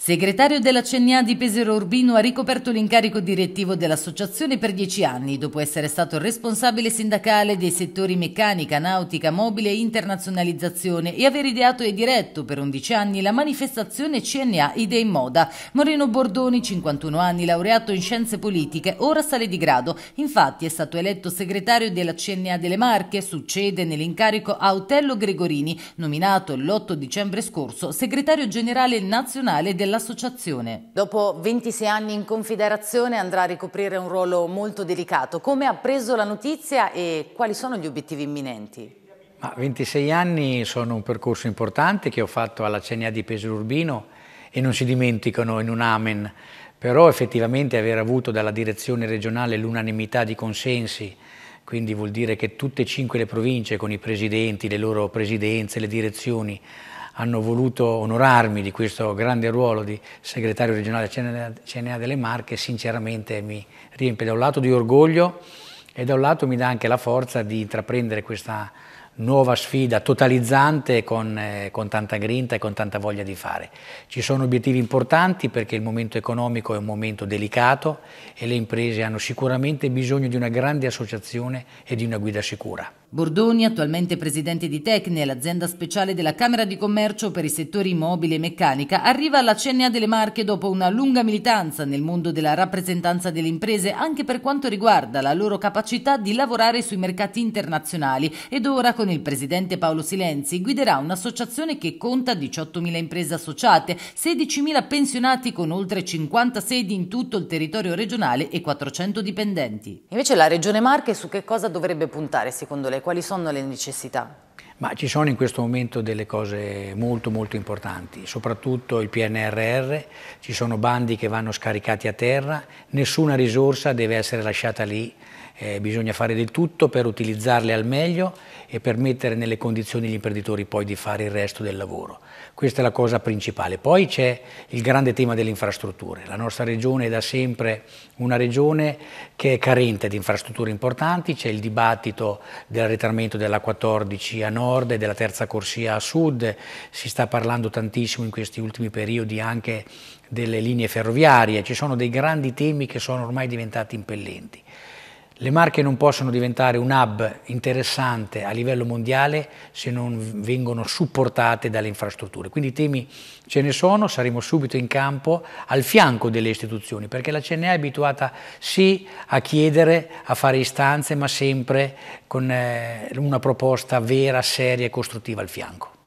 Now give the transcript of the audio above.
Segretario della CNA di Pesero Urbino ha ricoperto l'incarico direttivo dell'associazione per dieci anni, dopo essere stato responsabile sindacale dei settori meccanica, nautica, mobile e internazionalizzazione e aver ideato e diretto per undici anni la manifestazione CNA Idee in Moda. Moreno Bordoni, 51 anni, laureato in scienze politiche, ora sale di grado. Infatti è stato eletto segretario della CNA delle Marche, succede nell'incarico a Otello Gregorini, nominato l'8 dicembre scorso segretario generale nazionale della dell'associazione. Dopo 26 anni in Confederazione andrà a ricoprire un ruolo molto delicato. Come ha preso la notizia e quali sono gli obiettivi imminenti? 26 anni sono un percorso importante che ho fatto alla CNA di Pesaro Urbino e non si dimenticano in un amen, però effettivamente aver avuto dalla direzione regionale l'unanimità di consensi quindi vuol dire che tutte e cinque le province con i presidenti, le loro presidenze, le direzioni hanno voluto onorarmi di questo grande ruolo di segretario regionale CNA delle Marche, sinceramente mi riempie da un lato di orgoglio e da un lato mi dà anche la forza di intraprendere questa nuova sfida totalizzante con, eh, con, tanta grinta e con tanta voglia di fare. Ci sono obiettivi importanti perché il momento economico è un momento delicato e le imprese hanno sicuramente bisogno di una grande associazione e di una guida sicura. Bordoni, attualmente presidente di Tecne, l'azienda speciale della Camera di Commercio per i settori immobile e meccanica, arriva alla CNA delle Marche dopo una lunga militanza nel mondo della rappresentanza delle imprese anche per quanto riguarda la loro capacità di lavorare sui mercati internazionali ed ora con con il presidente Paolo Silenzi guiderà un'associazione che conta 18.000 imprese associate, 16.000 pensionati con oltre 50 sedi in tutto il territorio regionale e 400 dipendenti. Invece la Regione Marche su che cosa dovrebbe puntare secondo lei? Quali sono le necessità? Ma ci sono in questo momento delle cose molto molto importanti, soprattutto il PNRR, ci sono bandi che vanno scaricati a terra, nessuna risorsa deve essere lasciata lì, eh, bisogna fare del tutto per utilizzarle al meglio e per mettere nelle condizioni gli imprenditori poi di fare il resto del lavoro. Questa è la cosa principale. Poi c'è il grande tema delle infrastrutture. La nostra regione è da sempre una regione che è carente di infrastrutture importanti, c'è il dibattito dell'arretramento della 14 corsia nord e della terza corsia a sud, si sta parlando tantissimo in questi ultimi periodi anche delle linee ferroviarie, ci sono dei grandi temi che sono ormai diventati impellenti. Le Marche non possono diventare un hub interessante a livello mondiale se non vengono supportate dalle infrastrutture. Quindi i temi ce ne sono, saremo subito in campo al fianco delle istituzioni, perché la CNA è abituata sì a chiedere, a fare istanze, ma sempre con eh, una proposta vera, seria e costruttiva al fianco.